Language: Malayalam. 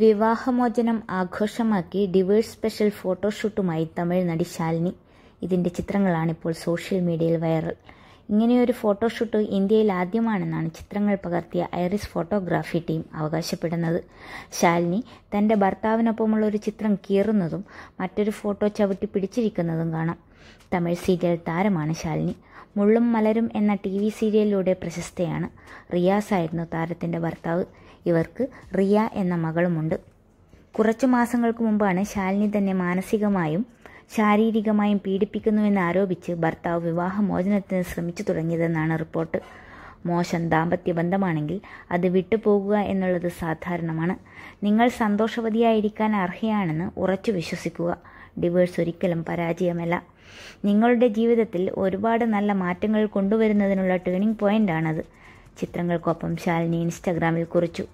വിവാഹമോചനം ആഘോഷമാക്കി ഡിവേഴ്സ് സ്പെഷ്യൽ ഫോട്ടോഷൂട്ടുമായി തമിഴ് നടി ശാലിനി ഇതിന്റെ ചിത്രങ്ങളാണ് ഇപ്പോൾ സോഷ്യൽ മീഡിയയിൽ വൈറൽ ഇങ്ങനെയൊരു ഫോട്ടോഷൂട്ട് ഇന്ത്യയിൽ ആദ്യമാണെന്നാണ് ചിത്രങ്ങൾ പകർത്തിയ ഐറിസ് ഫോട്ടോഗ്രാഫി ടീം അവകാശപ്പെടുന്നത് ശാലിനി തൻ്റെ ഭർത്താവിനൊപ്പമുള്ള ഒരു ചിത്രം കീറുന്നതും മറ്റൊരു ഫോട്ടോ ചവിട്ടി പിടിച്ചിരിക്കുന്നതും കാണാം തമിഴ് സീരിയൽ താരമാണ് ശാലിനി മുള്ളും മലരും എന്ന ടി വി സീരിയലിലൂടെ പ്രശസ്തയാണ് റിയാസ് ആയിരുന്നു താരത്തിൻ്റെ ഭർത്താവ് ഇവർക്ക് റിയ എന്ന മകളുമുണ്ട് കുറച്ചു മാസങ്ങൾക്ക് മുമ്പാണ് ശാലിനി തന്നെ മാനസികമായും ശാരീരികമായും പീഡിപ്പിക്കുന്നുവെന്ന് ആരോപിച്ച് ഭർത്താവ് വിവാഹമോചനത്തിന് ശ്രമിച്ചു തുടങ്ങിയതെന്നാണ് റിപ്പോർട്ട് മോശം ദാമ്പത്യ ബന്ധമാണെങ്കിൽ അത് വിട്ടുപോകുക എന്നുള്ളത് സാധാരണമാണ് നിങ്ങൾ സന്തോഷവതിയായിരിക്കാൻ അർഹയാണെന്ന് ഉറച്ചു വിശ്വസിക്കുക ഡിവേഴ്സ് ഒരിക്കലും പരാജയമല്ല നിങ്ങളുടെ ജീവിതത്തിൽ ഒരുപാട് നല്ല മാറ്റങ്ങൾ കൊണ്ടുവരുന്നതിനുള്ള ടേണിംഗ് പോയിന്റാണത് ചിത്രങ്ങൾക്കൊപ്പം ശാലിനി ഇൻസ്റ്റാഗ്രാമിൽ കുറിച്ചു